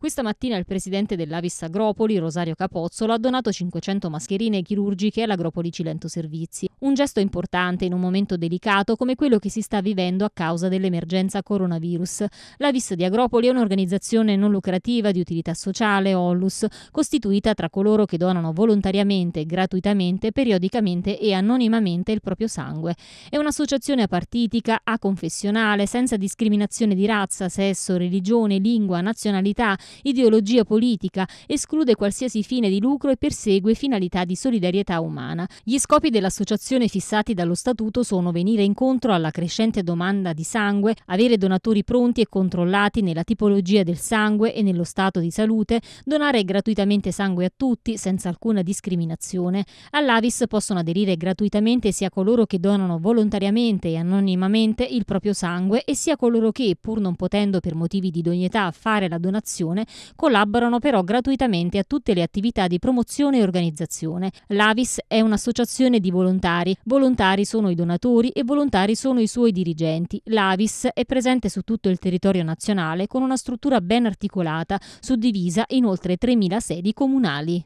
Questa mattina il presidente dell'Avis Agropoli, Rosario Capozzolo, ha donato 500 mascherine chirurgiche all'Agropoli Cilento Servizi. Un gesto importante in un momento delicato come quello che si sta vivendo a causa dell'emergenza coronavirus. La Vis di Agropoli è un'organizzazione non lucrativa di utilità sociale, Ollus, costituita tra coloro che donano volontariamente, gratuitamente, periodicamente e anonimamente il proprio sangue. È un'associazione apartitica, aconfessionale, senza discriminazione di razza, sesso, religione, lingua, nazionalità, ideologia politica, esclude qualsiasi fine di lucro e persegue finalità di solidarietà umana. Gli scopi dell'associazione condizioni fissate dallo Statuto sono venire incontro alla crescente domanda di sangue, avere donatori pronti e controllati nella tipologia del sangue e nello stato di salute, donare gratuitamente sangue a tutti senza alcuna discriminazione. All'Avis possono aderire gratuitamente sia coloro che donano volontariamente e anonimamente il proprio sangue e sia coloro che, pur non potendo per motivi di idoneità fare la donazione, collaborano però gratuitamente a tutte le attività di promozione e organizzazione. L'Avis è un'associazione di volontari volontari. Volontari sono i donatori e volontari sono i suoi dirigenti. L'Avis è presente su tutto il territorio nazionale con una struttura ben articolata, suddivisa in oltre 3.000 sedi comunali.